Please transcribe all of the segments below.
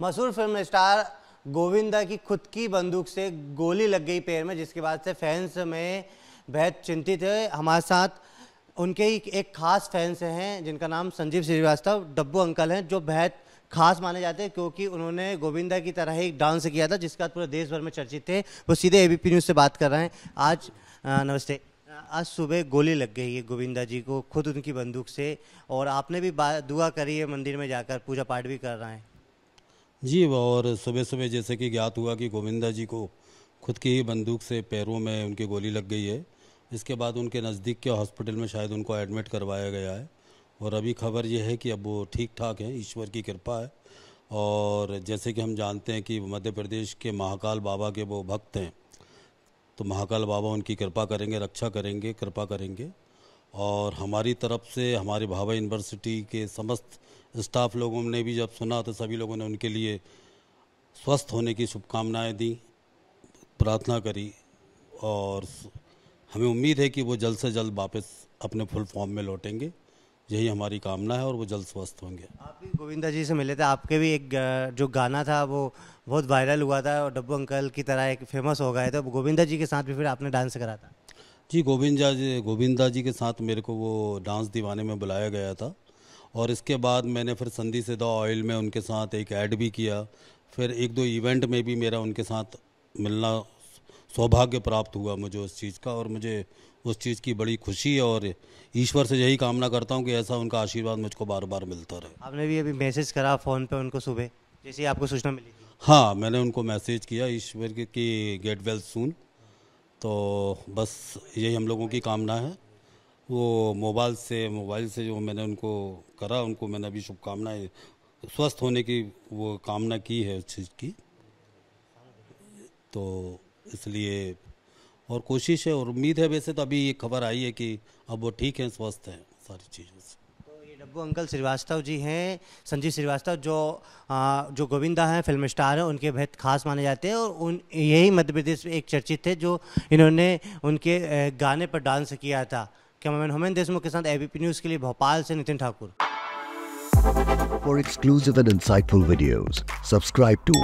मशहूर film star Govinda की खुद की बंदूक से गोली लग गई पैर में जिसके बाद से फैंस में बेहद चिंतित है हमारे साथ उनके ही एक खास फैंस हैं जिनका नाम संजीव श्रीवास्तव डब्बू अंकल हैं जो बेहद खास माने जाते हैं क्योंकि उन्होंने गोविंदा की तरह ही डांस किया था जिसका पूरे देश भर में चर्चित थे वो सीधे ए न्यूज़ से बात कर रहे हैं आज नमस्ते आज सुबह गोली लग गई है गोविंदा जी को खुद उनकी बंदूक से और आपने भी दुआ करी है मंदिर में जाकर पूजा पाठ भी कर रहे हैं जी और सुबह सुबह जैसे कि ज्ञात हुआ कि गोविंदा जी को खुद की ही बंदूक से पैरों में उनकी गोली लग गई है इसके बाद उनके नज़दीक के हॉस्पिटल में शायद उनको एडमिट करवाया गया है और अभी खबर यह है कि अब वो ठीक ठाक हैं ईश्वर की कृपा है और जैसे कि हम जानते हैं कि मध्य प्रदेश के महाकाल बाबा के वो भक्त हैं तो महाकाल बाबा उनकी कृपा करेंगे रक्षा करेंगे कृपा करेंगे और हमारी तरफ से हमारे भाभा यूनिवर्सिटी के समस्त स्टाफ लोगों ने भी जब सुना तो सभी लोगों ने उनके लिए स्वस्थ होने की शुभकामनाएं दी प्रार्थना करी और हमें उम्मीद है कि वो जल्द से जल्द वापस अपने फुल फॉर्म में लौटेंगे यही हमारी कामना है और वो जल्द स्वस्थ होंगे आप भी गोविंदा जी से मिले थे आपके भी एक जो गाना था वो बहुत वायरल हुआ था और डब्बू अंकल की तरह एक फेमस हो गए थे गोविंदा जी के साथ भी फिर आपने डांस करा था जी गोविंदा जी गोविंदा जी के साथ मेरे को वो डांस दीवाने में बुलाया गया था और इसके बाद मैंने फिर संधि से दो ऑयल में उनके साथ एक ऐड भी किया फिर एक दो इवेंट में भी मेरा उनके साथ मिलना सौभाग्य प्राप्त हुआ मुझे उस चीज़ का और मुझे उस चीज़ की बड़ी खुशी है और ईश्वर से यही कामना करता हूँ कि ऐसा उनका आशीर्वाद मुझको बार बार मिलता रहे आपने भी अभी मैसेज करा फ़ोन पर उनको सुबह जैसे आपको सूचना मिली हाँ मैंने उनको मैसेज किया ईश्वर के गेट वेल सून तो बस यही हम लोगों की कामना है वो मोबाइल से मोबाइल से जो मैंने उनको करा उनको मैंने अभी शुभकामनाएं स्वस्थ होने की वो कामना की है उस चीज़ की तो इसलिए और कोशिश है और उम्मीद है वैसे तो अभी ये खबर आई है कि अब वो ठीक हैं स्वस्थ हैं सारी चीज़ों से ये डब्बू अंकल श्रीवास्तव जी हैं संजीव श्रीवास्तव जो आ, जो गोविंदा हैं फिल्म स्टार हैं उनके बेहद खास माने जाते हैं और उन यही मध्य प्रदेश में एक चर्चित थे जो इन्होंने उनके गाने पर डांस किया था कैमरामैन होमेन देशमुख के साथ एबीपी न्यूज़ के लिए भोपाल से Nitin Thakur For exclusive and insightful videos, subscribe to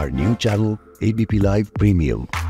our new channel ABP Live Premium.